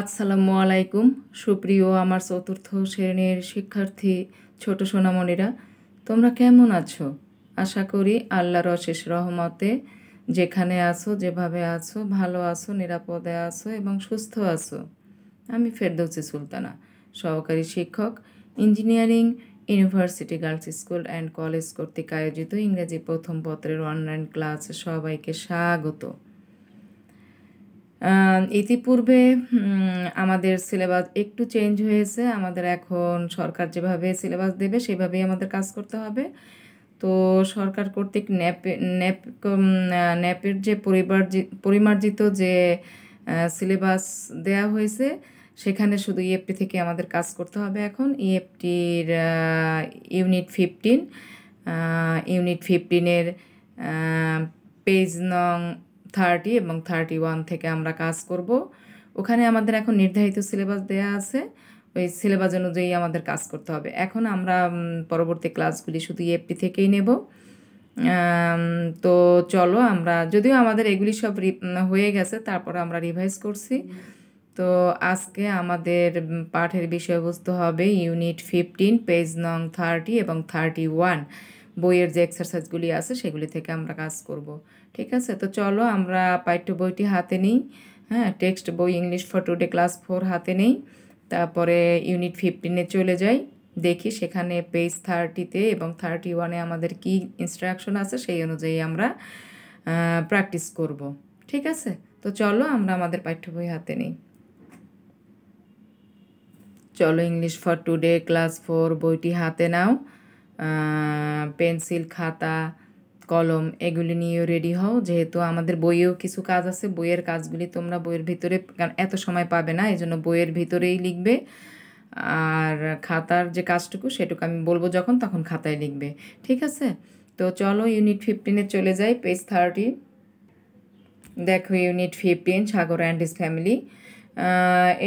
আসসালামু আলাইকুম সুপ্রিয় আমার চতুর্থ শ্রেণীর শিক্ষার্থী ছোট সোনামণিরা তোমরা কেমন আছো আশা করি আল্লাহর অশেষ রহমতে যেখানে আছো যেভাবে আছো ভালো আছো নিরাপদে আছো এবং সুস্থ আছো আমি ফেরদৌসি সুলতানা সহকারী শিক্ষক engineering university girls school and college কর্তৃক আয়োজিত ইংরেজি প্রথম পত্রের অনলাইন ক্লাস সবাইকে স্বাগত ইতিপূর্বে আমাদের সিলেবাস একটু চেঞ্জ হয়েছে আমাদের এখন সরকার যেভাবে সিলেবাস দেবে সেভাবেই আমাদের কাজ করতে হবে তো সরকার কর্তৃক ন্যাপ ন্যাপ ন্যাপের যে পরিবার পরিমার্জিত যে সিলেবাস দেয়া হয়েছে সেখানে শুধু ইএফটি e থেকে আমাদের কাজ করতে হবে এখন ইএফটির ইউনিট ফিফটিন ইউনিট ফিফটিনের পেজ নং থার্টি এবং থার্টি ওয়ান থেকে আমরা কাজ করব ওখানে আমাদের এখন নির্ধারিত সিলেবাস দেয়া আছে ওই সিলেবাস অনুযায়ী আমাদের কাজ করতে হবে এখন আমরা পরবর্তী ক্লাসগুলি শুধু এফপি e থেকেই নেব তো চলো আমরা যদিও আমাদের এগুলি সব হয়ে গেছে তারপরে আমরা রিভাইজ করছি তো আজকে আমাদের পাঠের বিষয়বস্তু হবে ইউনিট ফিফটিন পেজ নং থার্টি এবং থার্টি ওয়ান বইয়ের যে এক্সারসাইজগুলি আছে সেগুলি থেকে আমরা কাজ করব ঠিক আছে তো চলো আমরা পাঠ্য বইটি হাতে নিই হ্যাঁ টেক্সট বই English for today class four হাতে নেই তারপরে ইউনিট ফিফটিনে চলে যাই দেখি সেখানে পেজ থার্টিতে এবং থার্টি ওয়ানে আমাদের কি ইনস্ট্রাকশন আছে সেই অনুযায়ী আমরা প্র্যাকটিস করব ঠিক আছে তো চলো আমরা আমাদের পাঠ্য বই হাতে নিই চলো English for today class four বইটি হাতে নাও পেন্সিল খাতা কলম এগুলি নিয়েও রেডি হও যেহেতু আমাদের বইয়েও কিছু কাজ আছে বইয়ের কাজগুলি তোমরা বইয়ের ভিতরে কারণ এত সময় পাবে না এই জন্য বইয়ের ভিতরেই লিখবে আর খাতার যে কাজটুকু সেটুকু আমি বলবো যখন তখন খাতায় লিখবে ঠিক আছে তো চলো ইউনিট ফিফটিনে চলে যাই পেজ থার্টি দেখো unit fifteen Sagar and family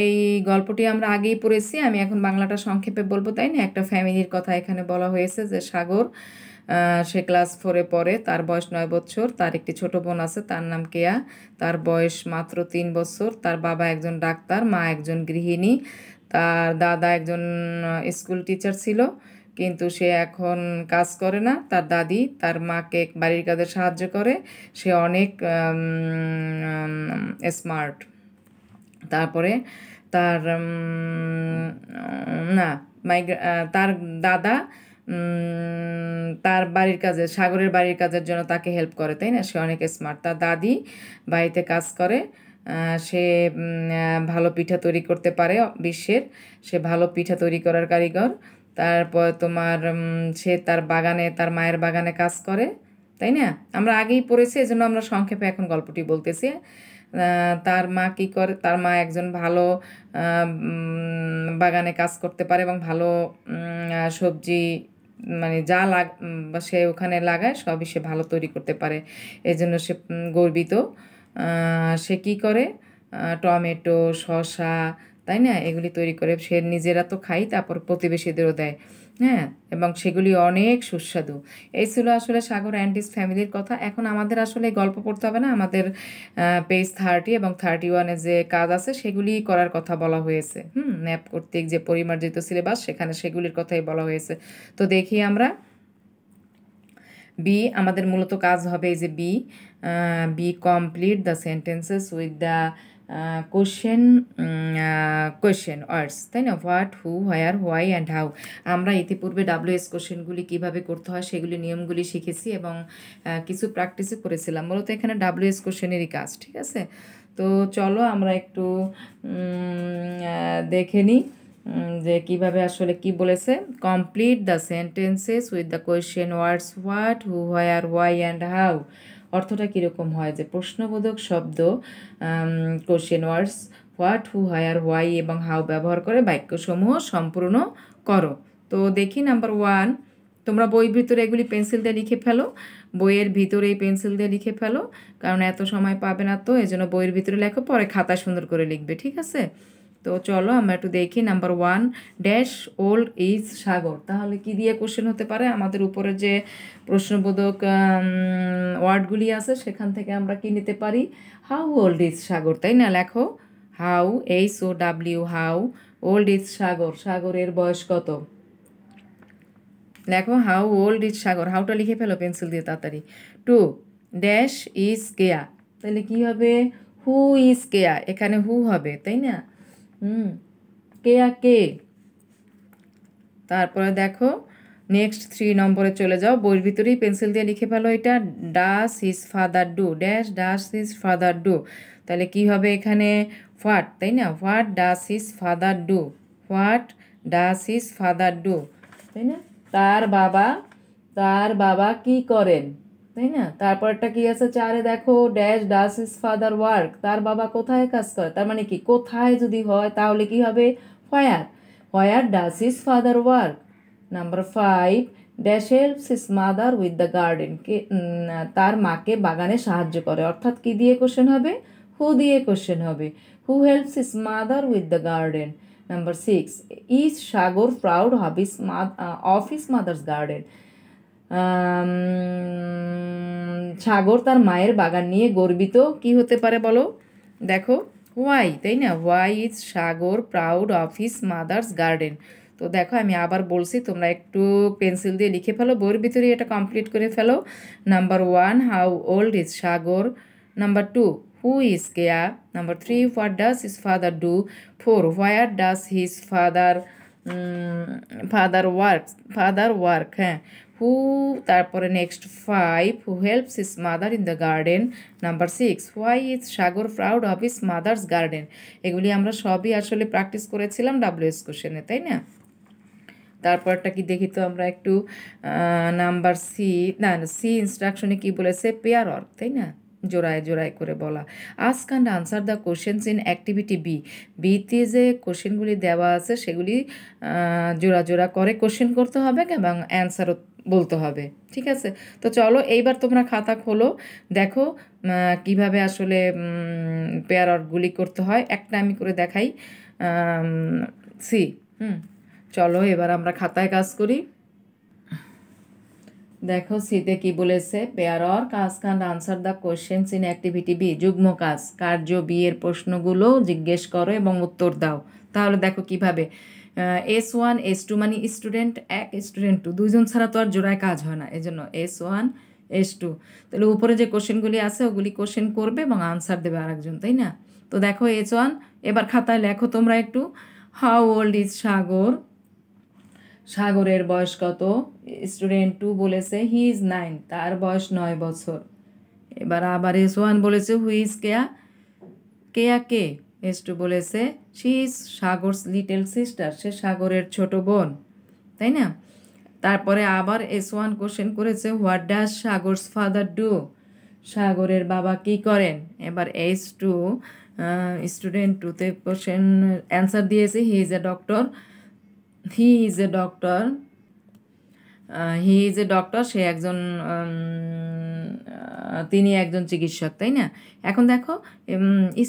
এই গল্পটি আমরা আগেই পড়েছি আমি এখন বাংলাটা সংক্ষেপে বলবো তাই না একটা ফ্যামিলির কথা এখানে বলা হয়েছে যে সাগর সে ক্লাস ফোরে পড়ে তার বয়স নয় বছর তার একটি ছোট বোন আছে তার নাম কেয়া তার বয়স মাত্র তিন বছর তার বাবা একজন ডাক্তার মা একজন গৃহিণী তার দাদা একজন স্কুল টিচার ছিল কিন্তু সে এখন কাজ করে না তার দাদি তার মাকে বাড়ির কাজে সাহায্য করে সে অনেক স্মার্ট তারপরে তার না মাইগ্রা তার দাদা তার বাড়ির কাজে সাগরের বাড়ির কাজের জন্য তাকে হেল্প করে তাই না সে অনেক স্মার্ট তার দাদি বাড়িতে কাজ করে সে ভালো পিঠা তৈরি করতে পারে বিশ্বের সে ভালো পিঠা তৈরি করার কারিগর তারপর তোমার সে তার বাগানে তার মায়ের বাগানে কাজ করে তাই না আমরা আগেই পড়েছি এজন্য আমরা সংক্ষেপে এখন গল্পটি বলতেছি তার মা কি করে তার মা একজন ভালো বাগানে কাজ করতে পারে এবং ভালো সবজি মানে যা লাগ সে ওখানে লাগায় সবই সে ভালো তৈরি করতে পারে এই জন্য সে গর্বিত সে কি করে টমেটো শসা তাই না এগুলি তৈরি করে সে নিজেরা তো খাই তারপর প্রতিবেশীদেরও দেয় হ্যাঁ এবং সেগুলি অনেক সুস্বাদু এই ছিল আসলে সাগর অ্যান্ডিস ফ্যামিলির কথা এখন আমাদের আসলে গল্প পড়তে হবে না আমাদের পেজ থার্টি এবং থার্টি ওয়ানে যে কাজ আছে সেগুলি করার কথা বলা হয়েছে হুম ম্যাপ কর্তৃক যে পরিমার্জিত সিলেবাস সেখানে সেগুলির কথাই বলা হয়েছে তো দেখি আমরা বি আমাদের মূলত কাজ হবে এই যে B B complete the sentences with the question question words তাই না what who where why and how আমরা ইতিপূর্বে ডাব্লিউএস কোশ্চেনগুলি কীভাবে করতে হয় সেগুলি নিয়মগুলি শিখেছি এবং কিছু প্র্যাকটিসও করেছিলাম মূলত এখানে ডাব্লিউএস কোশ্চেনেরই কাজ ঠিক আছে তো চলো আমরা একটু দেখে নিই যে কিভাবে আসলে কি বলেছে complete the sentences with the question words what who where why and how অর্থটা কীরকম হয় যে প্রশ্নবোধক শব্দ question words what who where why এবং হাউ ব্যবহার করে বাক্যসমূহ সম্পূর্ণ করো তো দেখি নাম্বার ওয়ান তোমরা বই ভিতরে এগুলি পেন্সিল দিয়ে লিখে ফেলো বইয়ের ভিতরে এই পেন্সিল দিয়ে লিখে ফেলো কারণ এত সময় পাবে না তো জন্য বইয়ের ভিতরে লেখো পরে খাতা সুন্দর করে লিখবে ঠিক আছে তো চলো আমরা একটু দেখি number one dash old is Sagar তাহলে কি দিয়ে কোশ্চেন হতে পারে আমাদের উপরে যে প্রশ্নবোধক ওয়ার্ডগুলি আছে সেখান থেকে আমরা কি নিতে পারি হাউ ওল্ড ইজ সাগর তাই না লেখো how H O W how old is Sagar সাগরের বয়স কত লেখো হাউ ওল্ড ইজ সাগর হাউটা লিখে ফেলো পেন্সিল দিয়ে তাড়াতাড়ি টু ড্যাশ ইজ কেয়া তাহলে কি হবে হু ইজ কেয়া এখানে হু হবে তাই না হুম কে আর কে তারপরে দেখো নেক্সট থ্রি নম্বরে চলে যাও বইয়ের ভিতরেই পেন্সিল দিয়ে লিখে ফেলো এটা does is father do dash does is father do তাহলে কি হবে এখানে হোয়াট তাই না what does is father do what does is father do তাই না তার বাবা তার বাবা কি করেন তাই না তারপরটা কি আছে চারে দেখো dash does is father work তার বাবা কোথায় কাজ করে তার মানে কি কোথায় যদি হয় তাহলে কি হবে where where does is father work number five dash helps is mother with the garden কে তার মাকে বাগানে সাহায্য করে অর্থাৎ কি দিয়ে কোশ্চেন হবে হু দিয়ে কোশ্চেন হবে who helps is mother with the garden number six is Sagar proud hobbies is of is mother's garden Sagar তার মায়ের বাগান নিয়ে গর্বিত কি হতে পারে বলো দেখো ওয়াই তাই না why is Sagar proud of his mother's garden তো দেখো আমি আবার বলছি তোমরা একটু পেন্সিল দিয়ে লিখে ফেলো বইয়ের ভিতরে এটা কমপ্লিট করে ফেলো number one how old is Sagar number two who is Keya number three what does his father do four where does his father father work father work হ্যাঁ হু তারপরে next five who helps is mother in the garden number six why is Sagar proud of is mother's garden এগুলি আমরা সবই আসলে practice করেছিলাম WS কোশ্চেনে তাই না তারপরটা কি দেখি তো আমরা একটু নাম্বার সি না সি ইনস্ট্রাকশনে কি বলেছে পেয়ার অর্ক তাই না জোড়ায় জোড়ায় করে বলা ask and answer the questions in activity B বিতে যে কোশ্চেনগুলি দেওয়া আছে সেগুলি জোড়া জোড়া করে কোশ্চেন করতে হবে এবং অ্যান্সারও বলতে হবে ঠিক আছে তো চলো এইবার তোমরা খাতা খোলো দেখো কিভাবে আসলে পেয়ার অর্কগুলি করতে হয় একটা আমি করে দেখাই সি হুম চলো এবার আমরা খাতায় কাজ করি দেখো সিতে কি বলেছে পেয়ার অর কাজ কান্ড answer the questions in activity B যুগ্ম কাজ কার্য বিয়ের প্রশ্নগুলো জিজ্ঞেস করো এবং উত্তর দাও তাহলে দেখো কিভাবে এস ওয়ান এস টু মানে স্টুডেন্ট এক স্টুডেন্ট টু দুজন ছাড়া তো আর জোড়ায় কাজ হয় না এজন্য এস ওয়ান এস টু তাহলে উপরে যে কোশ্চেনগুলি আছে ওগুলি কোশ্চেন করবে এবং আনসার দেবে আরেকজন তাই না তো দেখো এস ওয়ান এবার খাতায় লেখো তোমরা একটু হাউ ওল্ড ইজ সাগর সাগরের বয়স কত স্টুডেন্ট টু বলেছে হি ইজ নাইন তার বয়স নয় বছর এবার আবার এস ওয়ান বলেছে হুই ইজ কেয়া কেয়া কে এস টু বলেছে she is Sagar little sister সে সাগরের ছোট বোন তাই না তারপরে আবার এস ওয়ান কোশ্চেন করেছে what does Sagar's father do সাগরের বাবা কি করেন এবার এস টু স্টুডেন্ট টুতে কোশ্চেন অ্যান্সার দিয়েছে he is a doctor he is a doctor he is a doctor সে একজন তিনি একজন চিকিৎসক তাই না এখন দেখো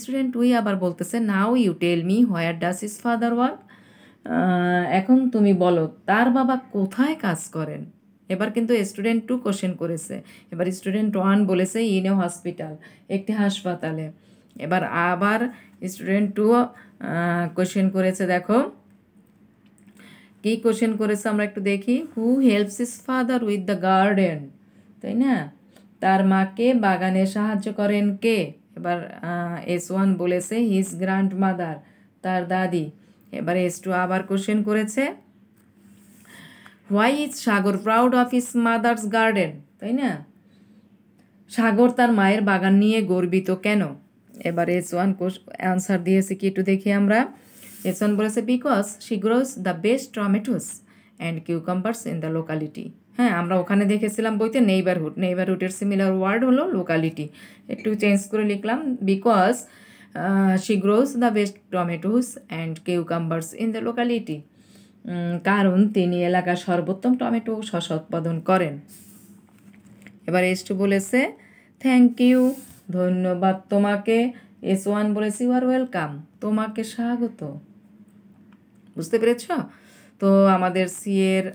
স্টুডেন্ট উই আবার বলতেছে now you tell me where does is father work এখন তুমি বলো তার বাবা কোথায় কাজ করেন এবার কিন্তু স্টুডেন্ট টু কোশ্চেন করেছে এবার স্টুডেন্ট ওয়ান বলেছে ইন এ হসপিটাল একটি হাসপাতালে এবার আবার স্টুডেন্ট টু কোশ্চেন করেছে দেখো কি কোশ্চেন করেছে আমরা একটু দেখি who helps is father with the garden তাই না তার মাকে বাগানে সাহায্য করেন কে এবার এস ওয়ান বলেছে হিজ গ্র্যান্ড মাদার তার দাদি এবার এস টু আবার কোশ্চেন করেছে why is Sagar proud of is mother's garden তাই না সাগর তার মায়ের বাগান নিয়ে গর্বিত কেন এবার এস ওয়ান কোশ অ্যান্সার দিয়েছে কি একটু দেখি আমরা This বলেছে because she grows the best tomatoes and cucumbers in the locality হ্যাঁ আমরা ওখানে দেখেছিলাম বইতে নেইবারহুড নেইবারহুডের সিমিলার ওয়ার্ড হলো লোকালিটি একটু চেঞ্জ করে লিখলাম because she grows the best tomatoes and cucumbers in the locality কারণ তিনি এলাকার সর্বোত্তম টমেটো শস্য উৎপাদন করেন এবার এস টু বলেছে থ্যাংক ইউ ধন্যবাদ তোমাকে এস ওয়ান বলেছে ইউ আর ওয়েলকাম তোমাকে স্বাগত বুঝতে পেরেছ তো আমাদের সিএর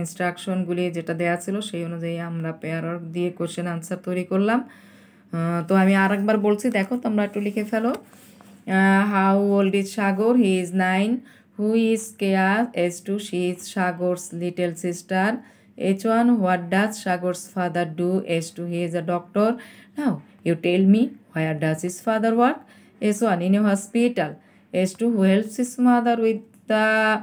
ইনস্ট্রাকশনগুলি যেটা দেয়া ছিল সেই অনুযায়ী আমরা পেয়ার ওয়ার্ক দিয়ে কোশ্চেন আনসার তৈরি করলাম তো আমি আর একবার বলছি দেখো তোমরা একটু লিখে ফেলো how old is Sagar he is nine who is Keya S two she is Sagar's little sister H one what does Sagar's father do S two he is a doctor now you tell me where does is father work S one in you hospital S2 who helps his mother with the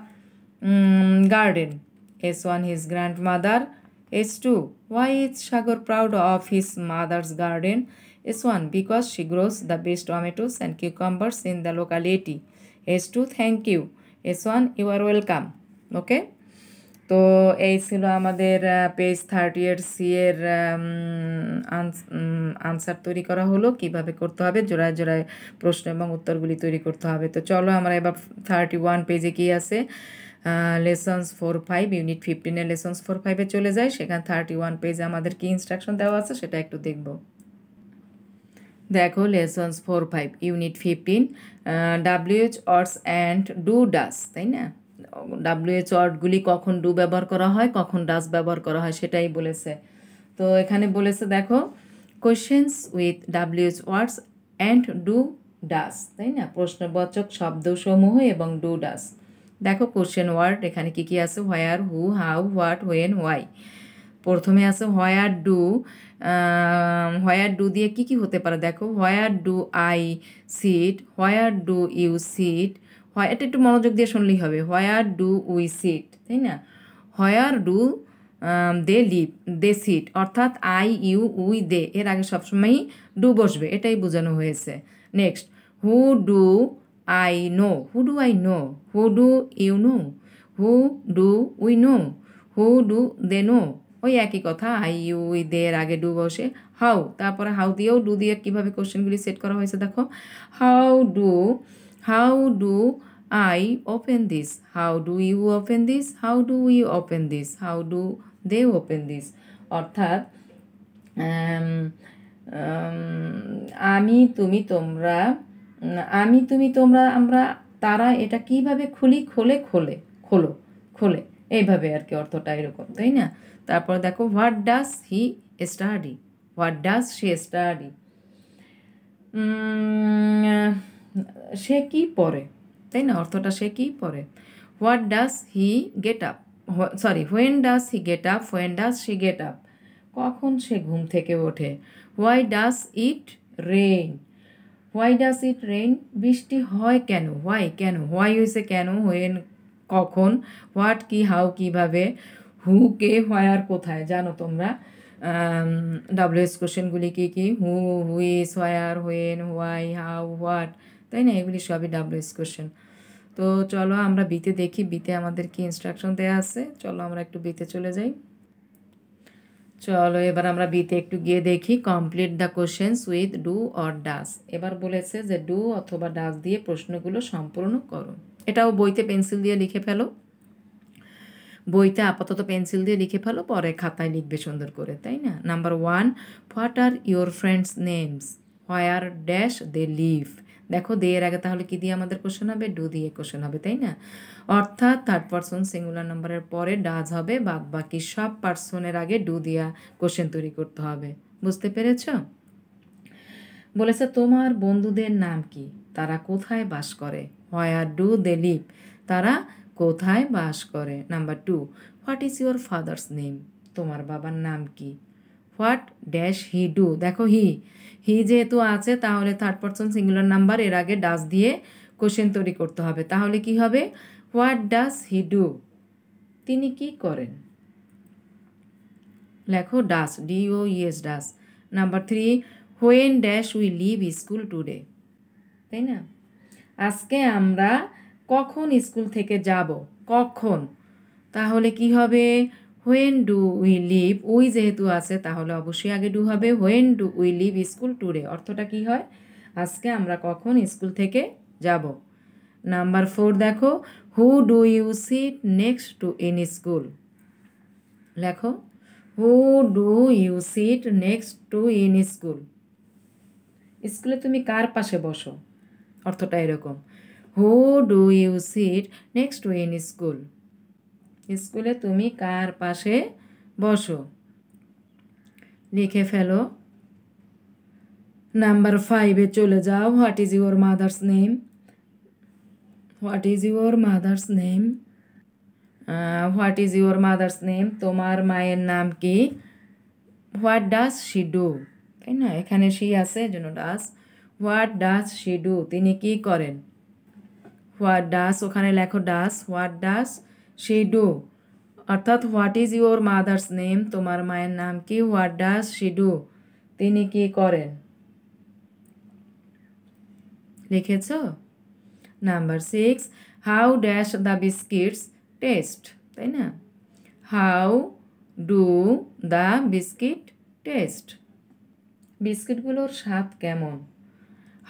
um, garden. S1 his grandmother. S2 why is Shagor proud of his mother's garden? S1 because she grows the best tomatoes and cucumbers in the locality. S2 thank you. S1 you are welcome. Okay. তো এই ছিল আমাদের page thirty ইয়ার C এর answer তৈরি করা হলো কিভাবে করতে হবে জোড়ায় জোড়ায় প্রশ্ন এবং উত্তরগুলি তৈরি করতে হবে তো চলো আমরা এবার থার্টি ওয়ান পেজে কী আছে লেসন্স ফোর ফাইভ ইউনিট ফিফটিনের লেসন্স ফোর ফাইভে চলে যায় সেখানে থার্টি ওয়ান পেজে আমাদের কী ইনস্ট্রাকশন দেওয়া আছে সেটা একটু দেখব দেখো lessons four five unit fifteen WH words and do does তাই না ডাব্লিউএচ ওয়ার্ডগুলি কখন ডু ব্যবহার করা হয় কখন ডাস ব্যবহার করা হয় সেটাই বলেছে তো এখানে বলেছে দেখো questions with WH words and do does তাই না প্রশ্নবাচক শব্দসমূহ এবং ডু ডাস দেখো কোশ্চেন ওয়ার্ড এখানে কি কি আছে where who how what when why প্রথমে আছে হোয়ার ডু হোয়ার ডু দিয়ে কি কি হতে পারে দেখো where do I sit where do you sit where এটা একটু মনোযোগ দিয়ে শুনলেই হবে হোয়ার ডু উই সিট তাই না where do they live they sit অর্থাৎ আই ইউ উই দে এর আগে সবসময়ই ডু বসবে এটাই বোঝানো হয়েছে next who do I know who do I know who do you know who do we know who do they know ওই একই কথা আই ইউ উই দে এর আগে ডু বসে হাউ তারপরে হাউ দিয়েও ডু দিয়ে কীভাবে কোশ্চেনগুলি সেট করা হয়েছে দেখো how do how do I open this? How do you open this? How do we open this? How do they open this? অর্থাৎ আমি তুমি তোমরা আমি তুমি তোমরা আমরা তারা এটা কিভাবে খুলি খোলে খোলে খোলো খোলে এইভাবে আর কি অর্থটা এরকম তাই না তারপর দেখো what does he study what does she study সে কি পরে তাই না অর্থটা সে কি পরে what does he get up sorry when does he get up when does he get up কখন সে ঘুম থেকে ওঠে why does it rain why does it rain বৃষ্টি হয় কেন হোয়াই কেন হোয়াই হয়েছে কেন হোয়েন কখন হোয়াট কি হাউ কিভাবে হু কে হোয়ার কোথায় জানো তোমরা ডাব্লিউএস কোশ্চেনগুলি কী কী who whose where when why how what তাই না এগুলি সবই ডাব্লিউএস কোশ্চেন তো চলো আমরা বিতে দেখি বিতে আমাদের কি ইনস্ট্রাকশন দেওয়া আছে চলো আমরা একটু বিতে চলে যাই চলো এবার আমরা বিতে একটু গিয়ে দেখি complete the questions with do or does এবার বলেছে যে ডু অথবা ডাস দিয়ে প্রশ্নগুলো সম্পূর্ণ করো এটাও বইতে পেন্সিল দিয়ে লিখে ফেলো বইতে আপাতত পেন্সিল দিয়ে লিখে ফেলো পরে খাতায় লিখবে সুন্দর করে তাই না number one what are your friends names where dash they live দেখো দে এর আগে তাহলে কি দিয়ে আমাদের কোশ্চেন হবে ডু দিয়ে কোশ্চেন হবে তাই না অর্থাৎ থার্ড পার্সন সিঙ্গুলার নাম্বারের পরে ডাজ হবে বাদ বাকি সব পার্সনের আগে ডু দিয়া কোশ্চেন তৈরি করতে হবে বুঝতে পেরেছ বলেছে তোমার বন্ধুদের নাম কি তারা কোথায় বাস করে আর ডু দে লিভ তারা কোথায় বাস করে number two what is your father's name তোমার বাবার নাম কি হোয়াট ড্যাশ হি ডু দেখো হি হি যেহেতু আছে তাহলে থার্ড পারসন সিঙ্গুলার নাম্বার এর আগে ডাস দিয়ে কোশ্চেন তৈরি করতে হবে তাহলে কি হবে হোয়াট ডাস হি ডু তিনি কি করেন লেখো does D O E S does number three when dash we leave school today তাই না আজকে আমরা কখন স্কুল থেকে যাব কখন তাহলে কি হবে when do we leave we যেহেতু আছে তাহলে অবশ্যই আগে ডু হবে when do we leave school ট্যুরে অর্থটা কি হয় আজকে আমরা কখন স্কুল থেকে যাব নাম্বার ফোর দেখো who do you sit next to in school লেখো who do you sit next to in school স্কুলে তুমি কার পাশে বসো অর্থটা এরকম who do you sit next to in school স্কুলে তুমি কার পাশে বসো লিখে ফেলো নাম্বার ফাইভে চলে যাও what is your mother's name what is your mother's name what is your mother's name তোমার মায়ের নাম কি হোয়াট ডাস শি ডু তাই না এখানে শি আছে জন্য does what does she do তিনি কি করেন হোয়াট ডাস ওখানে লেখো does what does she do অর্থাৎ what is your mother's name তোমার মায়ের নাম কি হোয়াট ডাস শি ডু তিনি কি করেন লিখেছ number six how dash the biscuits taste তাই না how do the biscuit taste বিস্কিটগুলোর স্বাদ কেমন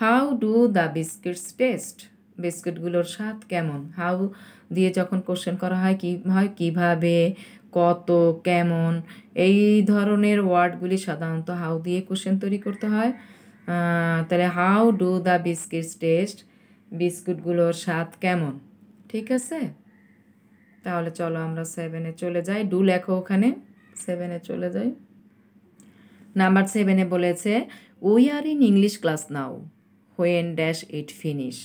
how do the biscuits taste বিস্কিটগুলোর স্বাদ কেমন হাউ দিয়ে যখন কোশ্চেন করা হয় কী হয় কীভাবে কত কেমন এই ধরনের ওয়ার্ডগুলি সাধারণত হাউ দিয়ে কোশ্চেন তৈরি করতে হয় তাহলে how do the biscuits taste বিস্কুটগুলোর স্বাদ কেমন ঠিক আছে তাহলে চলো আমরা সেভেনে চলে যাই ডু লেখো ওখানে সেভেনে চলে যাই নাম্বার সেভেনে বলেছে we are in English class now when dash it finish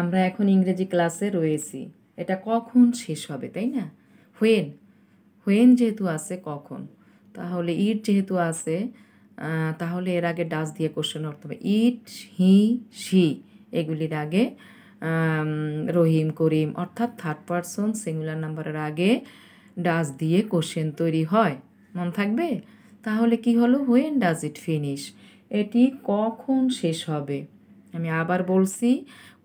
আমরা এখন ইংরেজি ক্লাসে রয়েছি এটা কখন শেষ হবে তাই না হোয়েন হোয়েন যেহেতু আছে কখন তাহলে ইট যেহেতু আছে তাহলে এর আগে ডাস দিয়ে কোশ্চেন অর্থ হবে ইট হি সি এগুলির আগে রহিম করিম অর্থাৎ থার্ড পারসন সিঙ্গুলার নাম্বারের আগে ডাস দিয়ে কোশ্চেন তৈরি হয় মন থাকবে তাহলে কি হলো হোয়েন ডাজ ইট ফিনিশ এটি কখন শেষ হবে আমি আবার বলছি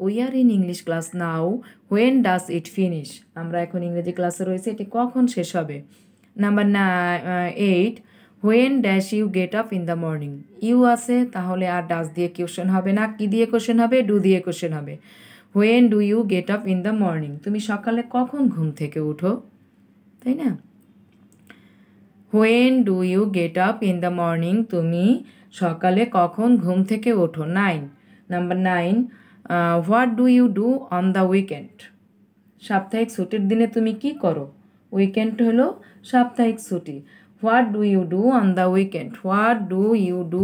we are in English class now when does it finish আমরা এখন ইংরেজি ক্লাসে রয়েছে এটি কখন শেষ হবে নাম্বার না eight when dash you get up in the morning you আছে তাহলে আর ডাস দিয়ে কোয়েশন হবে না কি দিয়ে কোয়েশন হবে ডু দিয়ে কোশ্চেন হবে when do you get up in the morning তুমি সকালে কখন ঘুম থেকে উঠো তাই না when do you get up in the morning তুমি সকালে কখন ঘুম থেকে ওঠো nine number nine what do you do on the weekend সাপ্তাহিক ছুটির দিনে তুমি কি করো উইকেন্ড হলো সাপ্তাহিক ছুটি what do you do on the weekend what do you do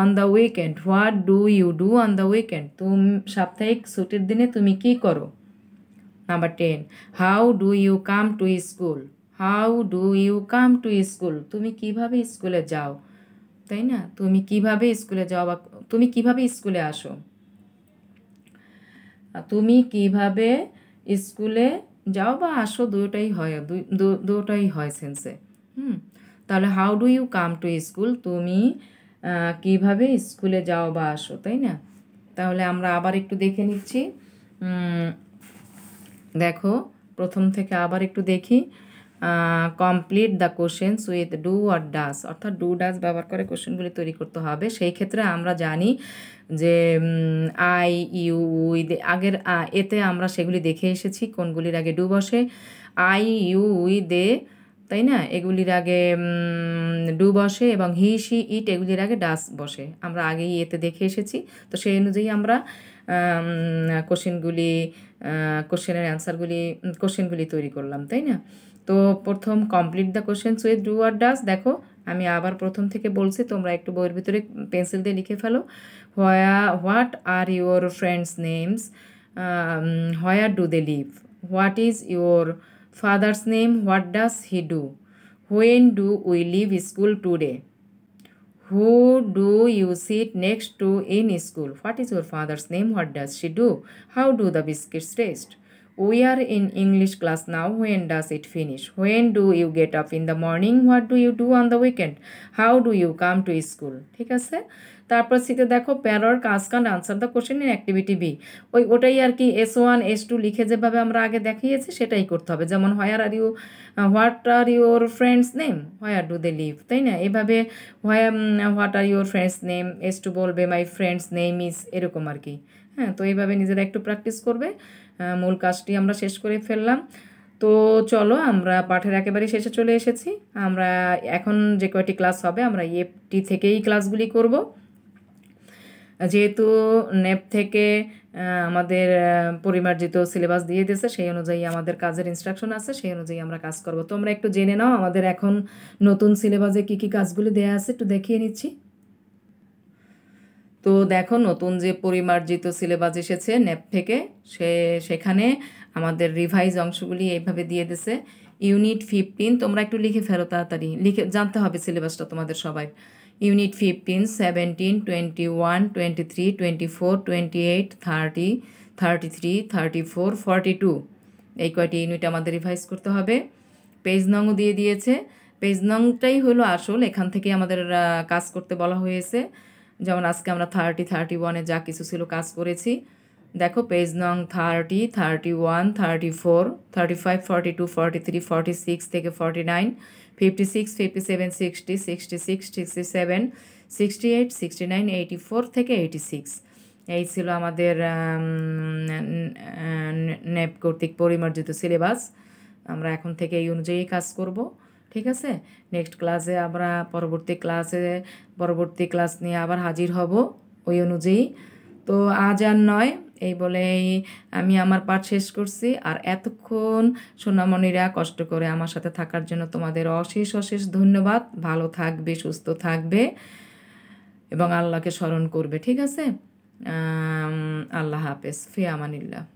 on the weekend what do you do on the weekend তুমি সাপ্তাহিক ছুটির দিনে তুমি কি করো number ten how do you come to school how do you come to school তুমি কিভাবে স্কুলে যাও তাই না তুমি কিভাবে স্কুলে যাও বা তুমি কিভাবে স্কুলে আসো তুমি কিভাবে স্কুলে যাও বা আসো দুটাই হয় দুটাই হয় সেন্সে হুম তাহলে how do you come to school তুমি কিভাবে স্কুলে যাও বা আসো তাই না তাহলে আমরা আবার একটু দেখে নিচ্ছি দেখো প্রথম থেকে আবার একটু দেখি complete the questions with do আর ডাস অর্থাৎ ডু ডাস ব্যবহার করে কোশ্চেনগুলি তৈরি করতে হবে সেই ক্ষেত্রে আমরা জানি যে আই ইউ উই আগের এতে আমরা সেগুলি দেখে এসেছি কোনগুলির আগে ডু বসে আই ইউ উই দে তাই না এগুলির আগে ডু বসে এবং হি সি ইট এগুলির আগে ডাস বসে আমরা আগেই এতে দেখে এসেছি তো সেই অনুযায়ী আমরা কোশ্চেনগুলি কোশ্চেনের অ্যান্সারগুলি কোশ্চেনগুলি তৈরি করলাম তাই না তো প্রথম complete the question with do আর ডাস দেখো আমি আবার প্রথম থেকে বলছি তোমরা একটু বইয়ের ভিতরে পেন্সিল দিয়ে লিখে ফেলো হোয়া what are your friends names হোয়া do they live what is your father's name what does he do when do we leave school today who do you sit next to in school what is your father's name what does he do how do the biscuits taste We are in English class now. When does it finish? When do you get up in the morning? What do you do on the weekend? How do you come to school? ঠিক আছে তারপর সিতে দেখো প্যারর কাজ can answer the question in activity B ওই ওটাই আর কি এস ওয়ান এস টু লিখে যেভাবে আমরা আগে দেখিয়েছি সেটাই করতে হবে যেমন where are you what are your friends name where do they live তাই না এভাবে হোয়া what are your friends name এস টু বলবে মাই ফ্রেন্ডস নেম ইস এরকম আর কি হ্যাঁ তো এইভাবে নিজেরা একটু প্র্যাকটিস করবে মূল কাজটি আমরা শেষ করে ফেললাম তো চলো আমরা পাঠের একেবারে শেষে চলে এসেছি আমরা এখন যে কয়টি ক্লাস হবে আমরা এফটি থেকেই ক্লাসগুলি করব যেহেতু নেপ থেকে আমাদের পরিমার্জিত সিলেবাস দিয়ে দিয়েছে সেই অনুযায়ী আমাদের কাজের ইনস্ট্রাকশন আছে সেই অনুযায়ী আমরা কাজ করব তোমরা একটু জেনে নাও আমাদের এখন নতুন সিলেবাসে কী কী কাজগুলি দেওয়া আছে একটু দেখিয়ে নিচ্ছি তো দেখো নতুন যে পরিমার্জিত সিলেবাস এসেছে ন্যাপ থেকে সে সেখানে আমাদের রিভাইজ অংশগুলি এইভাবে দিয়ে দিছে ইউনিট ফিফটিন তোমরা একটু লিখে ফেলো তাড়াতাড়ি লিখে জানতে হবে সিলেবাসটা তোমাদের সবাই unit fifteen seventeen twenty one twenty three twenty four twenty eight thirty thirty three thirty four forty two এই কয়টি ইউনিট আমাদের রিভাইজ করতে হবে পেজ নংও দিয়ে দিয়েছে পেজ নংটাই হলো আসল এখান থেকে আমাদের কাজ করতে বলা হয়েছে যেমন আজকে আমরা থার্টি থার্টি ওয়ানে যা কিছু ছিল কাজ করেছি দেখো পেজ নং thirty thirty one thirty four thirty five forty two forty three forty six থেকে forty nine fifty six fifty seven sixty sixty six sixty seven sixty eight sixty nine eighty four থেকে eighty six এই ছিল আমাদের নেপ কর্তৃক পরিমার্জিত syllabus আমরা এখন থেকে এই অনুযায়ী কাজ করবো ঠিক আছে নেক্সট ক্লাসে আমরা পরবর্তী ক্লাসে পরবর্তী ক্লাস নিয়ে আবার হাজির হব ওই অনুযায়ী তো আজ আর নয় এই বলেই আমি আমার পাঠ শেষ করছি আর এতক্ষণ সোনামণিরা কষ্ট করে আমার সাথে থাকার জন্য তোমাদের অশেষ অশেষ ধন্যবাদ ভালো থাকবে সুস্থ থাকবে এবং আল্লাহকে স্মরণ করবে ঠিক আছে আল্লাহ হাফেজ ফিয়ামানিল্লাহ